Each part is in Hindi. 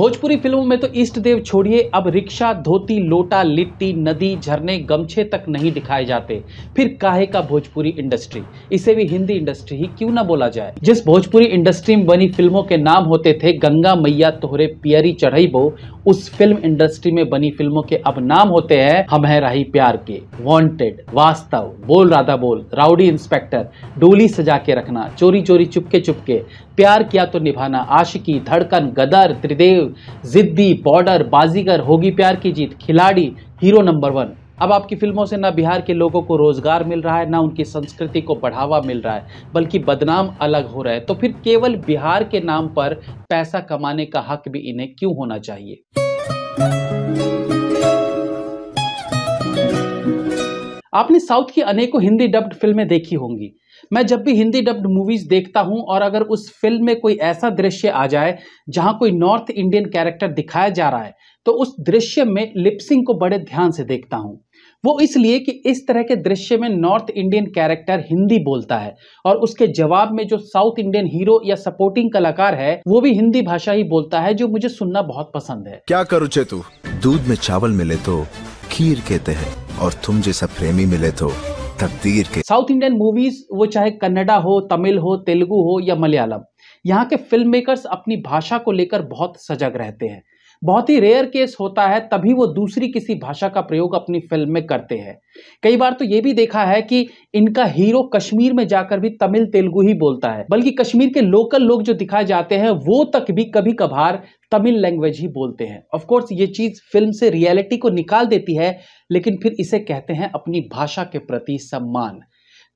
भोजपुरी फिल्मों में तो ईस्ट देव छोड़िए अब रिक्शा धोती लोटा लिट्टी नदी झरने गमछे तक नहीं दिखाए जाते फिर काहे का भोजपुरी इंडस्ट्री इसे भी हिंदी इंडस्ट्री ही क्यों ना बोला जाए जिस भोजपुरी इंडस्ट्री में बनी फिल्मों के नाम होते थे गंगा मैया तोहरे पियरी चढ़ई बो उस फिल्म इंडस्ट्री में बनी फिल्मों के अब नाम होते हैं हम है राही प्यार के वॉन्टेड वास्तव बोल राधा बोल राउडी इंस्पेक्टर डोली सजा के रखना चोरी चोरी चुपके चुपके प्यार किया तो निभाना आशिकी धड़कन गदर त्रिदेव जिद्दी बॉर्डर बाजीगर होगी प्यार की जीत खिलाड़ी हीरो नंबर वन अब आपकी फिल्मों से ना बिहार के लोगों को रोजगार मिल रहा है ना उनकी संस्कृति को बढ़ावा मिल रहा है बल्कि बदनाम अलग हो रहा है तो फिर केवल बिहार के नाम पर पैसा कमाने का हक भी इन्हें क्यों होना चाहिए आपने साउथ की अनेकों हिंदी डब्ड फिल्में देखी होंगी मैं जब भी हिंदी डब्ड मूवीज़ देखता हूं और अगर उस फिल्म में कोई ऐसा दृश्य आ जाए जहां कोई नॉर्थ इंडियन कैरेक्टर दिखाया जा रहा है तो उस दृश्य में लिपसिंग को बड़े ध्यान से देखता हूं वो इसलिए कि इस तरह के दृश्य में नॉर्थ इंडियन कैरेक्टर हिंदी बोलता है और उसके जवाब में जो साउथ इंडियन हीरो या सपोर्टिंग कलाकार है वो भी हिंदी भाषा ही बोलता है जो मुझे सुनना बहुत पसंद है क्या करो चेतु दूध में चावल मिले तो खीर कहते हैं और तुम जैसा प्रेमी मिले तो तकदीर के साउथ इंडियन मूवीज वो चाहे कन्नडा हो तमिल हो तेलुगु हो या मलयालम यहाँ के फिल्म मेकर्स अपनी भाषा को लेकर बहुत सजग रहते हैं बहुत ही रेयर केस होता है तभी वो दूसरी किसी भाषा का प्रयोग अपनी फिल्म में करते हैं कई बार तो ये भी देखा है कि इनका हीरो कश्मीर में जाकर भी तमिल तेलुगु ही बोलता है बल्कि कश्मीर के लोकल लोग जो दिखाए जाते हैं वो तक भी कभी कभार तमिल लैंग्वेज ही बोलते हैं ऑफ कोर्स ये चीज़ फिल्म से रियलिटी को निकाल देती है लेकिन फिर इसे कहते हैं अपनी भाषा के प्रति सम्मान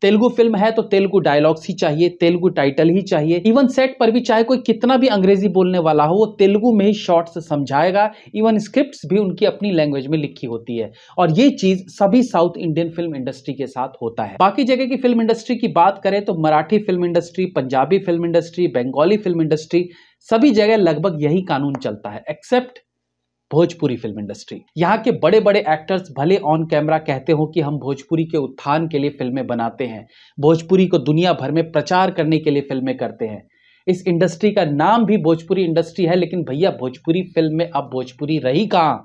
तेलुगु फिल्म है तो तेलुगु डायलॉग्स ही चाहिए तेलुगु टाइटल ही चाहिए इवन सेट पर भी चाहे कोई कितना भी अंग्रेजी बोलने वाला हो वो तेलुगु में ही शॉर्ट समझाएगा इवन स्क्रिप्ट भी उनकी अपनी लैंग्वेज में लिखी होती है और ये चीज सभी साउथ इंडियन फिल्म इंडस्ट्री के साथ होता है बाकी जगह की फिल्म इंडस्ट्री की बात करें तो Marathi film industry Punjabi film industry Bengali film industry सभी जगह लगभग यही कानून चलता है एक्सेप्ट भोजपुरी फिल्म इंडस्ट्री यहाँ के बड़े बड़े एक्टर्स भले ऑन कैमरा कहते हो कि हम भोजपुरी के उत्थान के लिए फिल्में बनाते हैं भोजपुरी को दुनिया भर में प्रचार करने के लिए फिल्में करते हैं इस इंडस्ट्री का नाम भी भोजपुरी इंडस्ट्री है लेकिन भैया भोजपुरी फिल्म में अब भोजपुरी रही कहाँ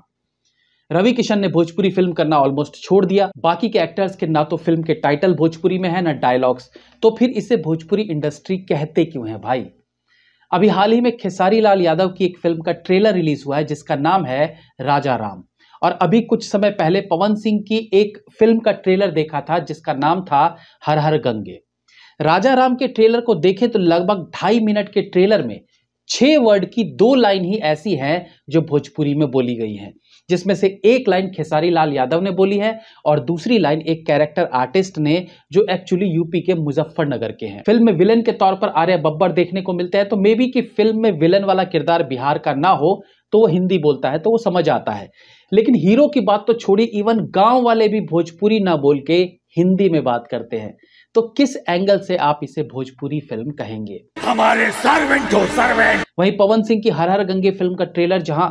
रवि किशन ने भोजपुरी फिल्म करना ऑलमोस्ट छोड़ दिया बाकी के एक्टर्स के ना तो फिल्म के टाइटल भोजपुरी में है ना डायलॉग्स तो फिर इसे भोजपुरी इंडस्ट्री कहते क्यों है भाई अभी हाल ही में खेसारी लाल यादव की एक फिल्म का ट्रेलर रिलीज हुआ है जिसका नाम है राजा राम और अभी कुछ समय पहले पवन सिंह की एक फिल्म का ट्रेलर देखा था जिसका नाम था हर हर गंगे राजा राम के ट्रेलर को देखें तो लगभग ढाई मिनट के ट्रेलर में छह वर्ड की दो लाइन ही ऐसी हैं जो भोजपुरी में बोली गई हैं जिसमें से एक लाइन खेसारी लाल यादव ने बोली है और दूसरी लाइन एक कैरेक्टर आर्टिस्ट ने जो एक्चुअली यूपी के मुजफ्फरनगर के हैं फिल्म में विलन के तौर पर आर्य बब्बर देखने को मिलते हैं तो मे बी की फिल्म में विलन वाला किरदार बिहार का ना हो तो वो हिंदी बोलता है तो वो समझ आता है लेकिन हीरो की बात तो छोड़ी इवन गांव वाले भी भोजपुरी ना बोल के हिंदी में बात करते हैं तो किस एंगल से आप इसे भोजपुरी फिल्म कहेंगे हमारे सर्वेंट हो सर्वेंट वहीं पवन सिंह की हर हर गंगे फिल्म का ट्रेलर जहां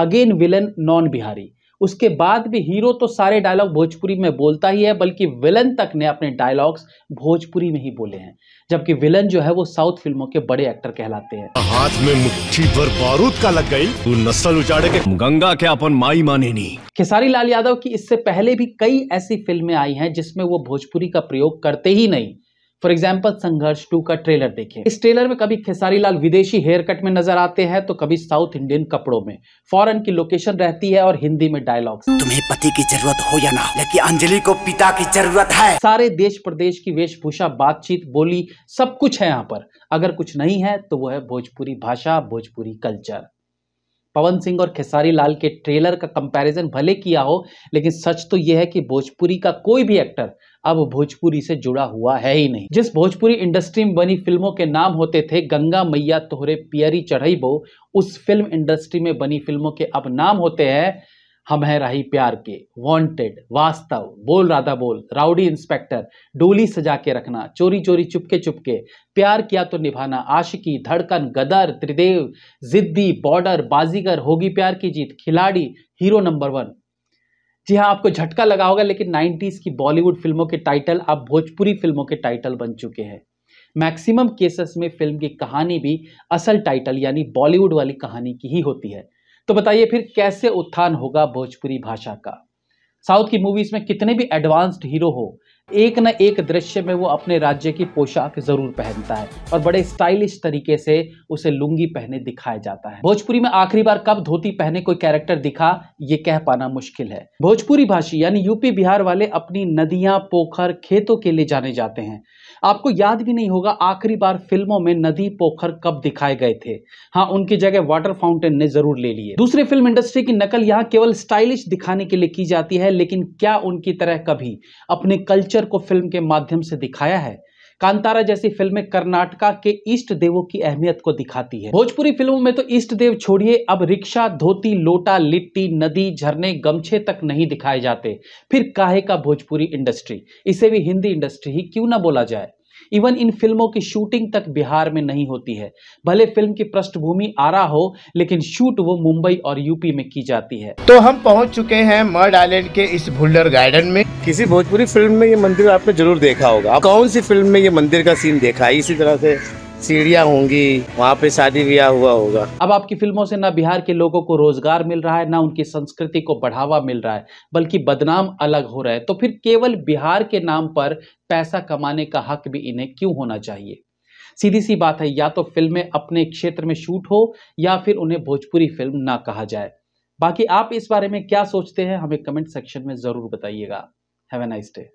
अगेन विलन नॉन बिहारी उसके बाद भी हीरो तो सारे डायलॉग भोजपुरी में बोलता ही है बल्कि विलन तक ने अपने डायलॉग्स भोजपुरी में ही बोले हैं जबकि विलन जो है वो साउथ फिल्मों के बड़े एक्टर कहलाते हैं हाथ में मुट्ठी भर बारूद का लग गई तू नस्ल उजाड़े के गंगा के अपन माई माने नहीं खेसारी लाल यादव की इससे पहले भी कई ऐसी फिल्में आई हैं जिसमें वो भोजपुरी का प्रयोग करते ही नहीं फॉर एग्जाम्पल संघर्ष टू का ट्रेलर देखें इस ट्रेलर में कभी खेसारी लाल विदेशी हेयर कट में नजर आते हैं तो कभी साउथ इंडियन कपड़ों में फॉरन की लोकेशन रहती है और हिंदी में डायलॉग तुम्हें पति की जरूरत हो या ना लेकिन अंजलि को पिता की जरूरत है सारे देश प्रदेश की वेशभूषा बातचीत बोली सब कुछ है यहाँ पर अगर कुछ नहीं है तो वो है भोजपुरी भाषा भोजपुरी कल्चर पवन सिंह और खेसारी लाल के ट्रेलर का कंपैरिजन भले किया हो लेकिन सच तो यह है कि भोजपुरी का कोई भी एक्टर अब भोजपुरी से जुड़ा हुआ है ही नहीं जिस भोजपुरी इंडस्ट्री में बनी फिल्मों के नाम होते थे गंगा मैया तोहरे पियरी चढ़ई बो उस फिल्म इंडस्ट्री में बनी फिल्मों के अब नाम होते हैं हम है राही प्यार के वांटेड वास्तव बोल राधा बोल राउडी इंस्पेक्टर डोली सजा के रखना चोरी चोरी चुपके चुपके प्यार किया तो निभाना आशिकी धड़कन गदर त्रिदेव जिद्दी बॉर्डर बाजीगर होगी प्यार की जीत खिलाड़ी हीरो नंबर वन जी हाँ आपको झटका लगा होगा लेकिन नाइन्टीज की बॉलीवुड फिल्मों के टाइटल अब भोजपुरी फिल्मों के टाइटल बन चुके हैं मैक्सिमम केसेस में फिल्म की कहानी भी असल टाइटल यानी बॉलीवुड वाली कहानी की ही होती है तो बताइए फिर कैसे उत्थान होगा भोजपुरी भाषा का साउथ की मूवीज में कितने भी एडवांस्ड हीरो हो एक न एक दृश्य में वो अपने राज्य की पोशाक जरूर पहनता है और बड़े स्टाइलिश तरीके से उसे लुंगी पहने दिखाया जाता है भोजपुरी में आखिरी बार कब धोती पहने कोई कैरेक्टर दिखा ये कह पाना मुश्किल है भोजपुरी भाषी यानी यूपी बिहार वाले अपनी नदियां पोखर खेतों के लिए जाने जाते हैं आपको याद भी नहीं होगा आखिरी बार फिल्मों में नदी पोखर कब दिखाए गए थे हाँ उनकी जगह वाटर फाउंटेन ने जरूर ले लिए दूसरे फिल्म इंडस्ट्री की नकल यहाँ केवल स्टाइलिश दिखाने के लिए की जाती है लेकिन क्या उनकी तरह कभी अपने कल्चर कल्चर को फिल्म के माध्यम से दिखाया है कांतारा जैसी फिल्में कर्नाटका के ईस्ट देवों की अहमियत को दिखाती है भोजपुरी फिल्मों में तो ईस्ट देव छोड़िए अब रिक्शा धोती लोटा लिट्टी नदी झरने गमछे तक नहीं दिखाए जाते फिर काहे का भोजपुरी इंडस्ट्री इसे भी हिंदी इंडस्ट्री ही क्यों ना बोला जाए इवन इन फिल्मों की शूटिंग तक बिहार में नहीं होती है भले फिल्म की पृष्ठभूमि आरा हो लेकिन शूट वो मुंबई और यूपी में की जाती है तो हम पहुंच चुके हैं मर्ड आइलैंड के इस भुल्डर गार्डन में किसी भोजपुरी फिल्म में ये मंदिर आपने जरूर देखा होगा कौन सी फिल्म में ये मंदिर का सीन देखा है इसी तरह से सीढ़ियाँ होंगी वहाँ पे शादी ब्याह हुआ होगा अब आपकी फिल्मों से ना बिहार के लोगों को रोजगार मिल रहा है ना उनकी संस्कृति को बढ़ावा मिल रहा है बल्कि बदनाम अलग हो रहा है तो फिर केवल बिहार के नाम पर पैसा कमाने का हक भी इन्हें क्यों होना चाहिए सीधी सी बात है या तो फिल्में अपने क्षेत्र में शूट हो या फिर उन्हें भोजपुरी फिल्म ना कहा जाए बाकी आप इस बारे में क्या सोचते हैं हमें कमेंट सेक्शन में ज़रूर बताइएगा हैव ए नाइस डे